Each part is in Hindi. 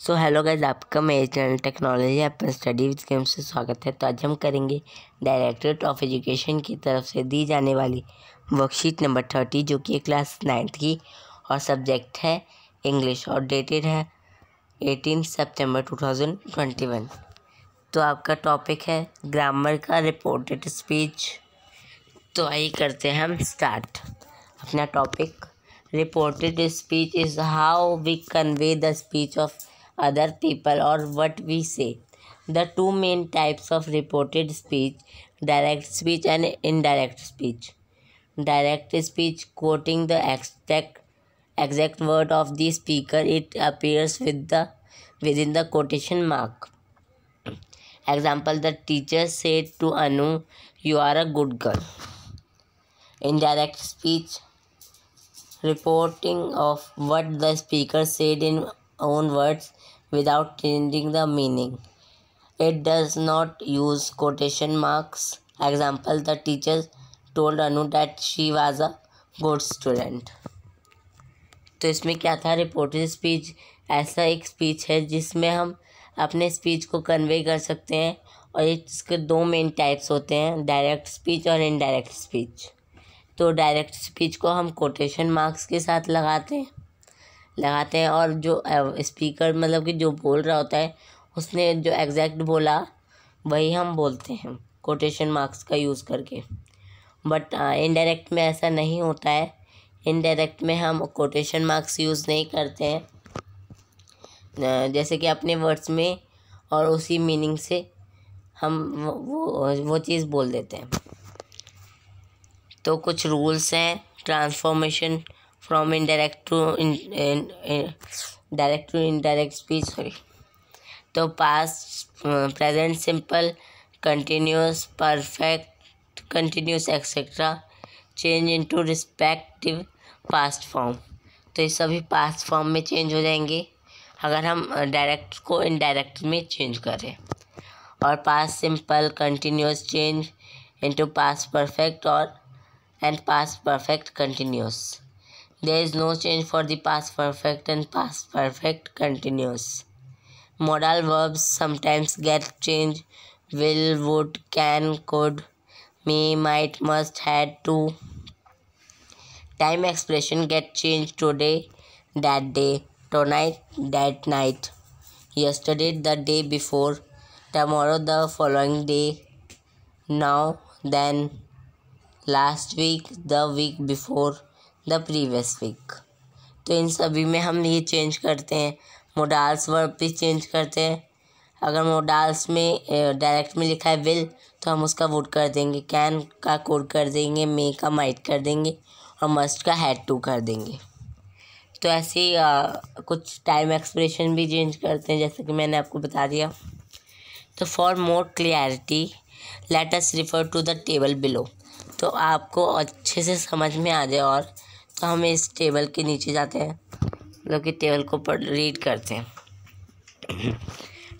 सो हेलो गाइज आपका मेरे channel technology upon study with game से स्वागत है तो आज हम करेंगे डायरेक्टरेट ऑफ एजुकेशन की तरफ से दी जाने वाली वर्कशीट नंबर थर्टी जो कि क्लास नाइन्थ की और सब्जेक्ट है इंग्लिश और डेटेड है एटीन सितंबर वन तो आपका टॉपिक है ग्रामर का रिपोर्टेड स्पीच तो आइए करते हैं हम स्टार्ट अपना topic reported speech is how we convey the speech of other people or what we say. The two main types of reported speech direct speech and indirect speech. Direct speech, quoting the exact, exact word of the speaker, it appears with the, within the quotation mark. Example The teacher said to Anu, You are a good girl. Indirect speech, reporting of what the speaker said in own words without changing the meaning. It does not use quotation marks. Example The teacher told Anu that she was a good student. तो इसमें क्या था रिपोर्टेड स्पीच ऐसा एक स्पीच है जिसमें हम अपने स्पीच को कन्वे कर सकते हैं और इसके दो मेन टाइप्स होते हैं डायरेक्ट स्पीच और इनडायरेक्ट स्पीच तो डायरेक्ट स्पीच को हम कोटेशन मार्क्स के साथ लगाते हैं लगाते हैं और जो स्पीकर मतलब कि जो बोल रहा होता है उसने जो एग्जैक्ट बोला वही हम बोलते हैं कोटेशन मार्क्स का यूज़ करके बट इनडायरेक्ट में ऐसा नहीं होता है इनडायरेक्ट में हम कोटेशन मार्क्स यूज़ नहीं करते हैं जैसे कि अपने वर्ड्स में और उसी मीनिंग से हम वो वो, वो चीज़ बोल देते हैं तो कुछ रूल्स हैं transformation from indirect to in, in, in direct to indirect speech sorry तो past present simple continuous perfect continuous etcetera change into respective past form तो ये सभी पास्ट फॉर्म में चेंज हो जाएंगे अगर हम डायरेक्ट uh, को इनडायरेक्ट में चेंज करें और past simple continuous change into past perfect और and past perfect continuous There is no change for the past perfect and past perfect continuous. Modal verbs sometimes get changed will, would, can, could, may, might, must, had, to. Time expression get changed today, that day, tonight, that night, yesterday, the day before, tomorrow, the following day, now, then, last week, the week before the previous week तो इन सभी में हम ये चेंज करते हैं मोडाल्स वर्ब भी चेंज करते हैं अगर मोडाल्स में डायरेक्ट में लिखा है विल तो हम उसका वुड कर देंगे कैन का कोड कर देंगे मे का माइट कर देंगे और मस्ट का हैड टू कर देंगे तो ऐसे ही कुछ टाइम एक्सप्रेशन भी चेंज करते हैं जैसे कि मैंने आपको बता दिया तो for more clarity let us refer to the table below तो आपको अच्छे से समझ में आ जाए और तो हम इस टेबल के नीचे जाते हैं लोग मतलब कि टेबल को पढ़ रीड करते हैं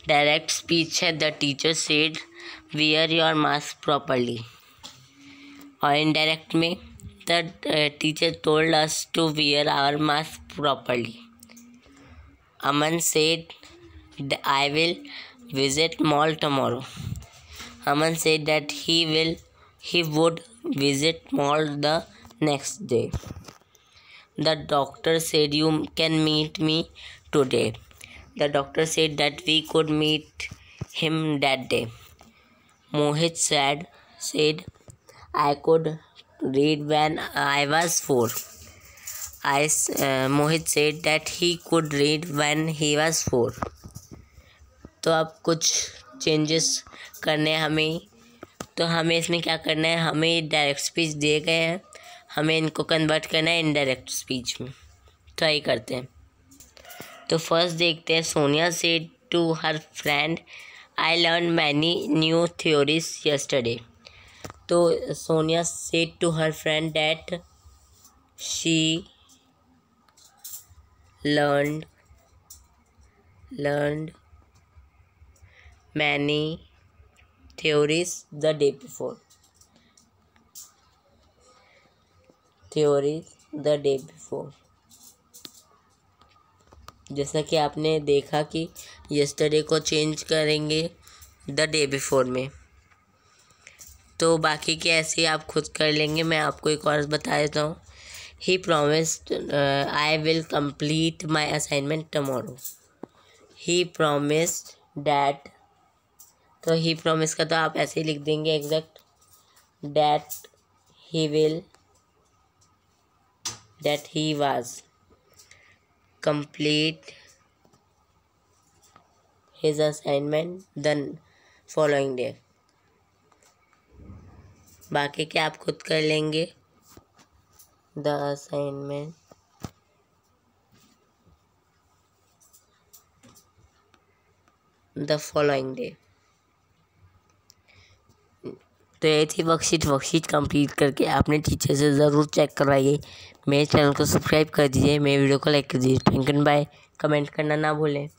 डायरेक्ट स्पीच है the teacher said wear your mask properly और इनडायरेक्ट में the teacher told us to wear our mask properly Aman said I will visit mall tomorrow Aman said that he will he would visit mall the next day the doctor said you can meet me today the doctor said that we could meet him that day Mohit said said I could read when I was four I Mohit said that he could read when he was four तो अब कुछ चेंजेस करने हमें तो हमें इसमें क्या करना है हमें डायरेक्ट स्पीच दिए गए हैं हमें इनको कन्वर्ट करना है इनडायरेक्ट स्पीच में ट्राई करते हैं तो फर्स्ट देखते हैं Sonia said to her friend I learn many new theories yesterday तो Sonia said to her friend that she learn learn many theories the day before theories the day before जैसा कि आपने देखा कि यस्टरडे को चेंज करेंगे द डे बिफोर में तो बाकी के ऐसे ही आप खुद कर लेंगे मैं आपको एक और बता देता हूँ he promised I will complete my assignment tomorrow he promised that तो ही प्रोमिस का तो आप ऐसे ही लिख देंगे exact that he will that he was complete his assignment the following day बाकी क्या आप खुद कर लेंगे the assignment the following day तो ऐसी वर्कशीट वर्कशीट कंप्लीट करके आपने टीचर से ज़रूर चेक करवाइए मेरे चैनल को सब्सक्राइब कर दीजिए मेरे वीडियो को लाइक कर दीजिए थैंक यू बाय कमेंट करना ना भूलें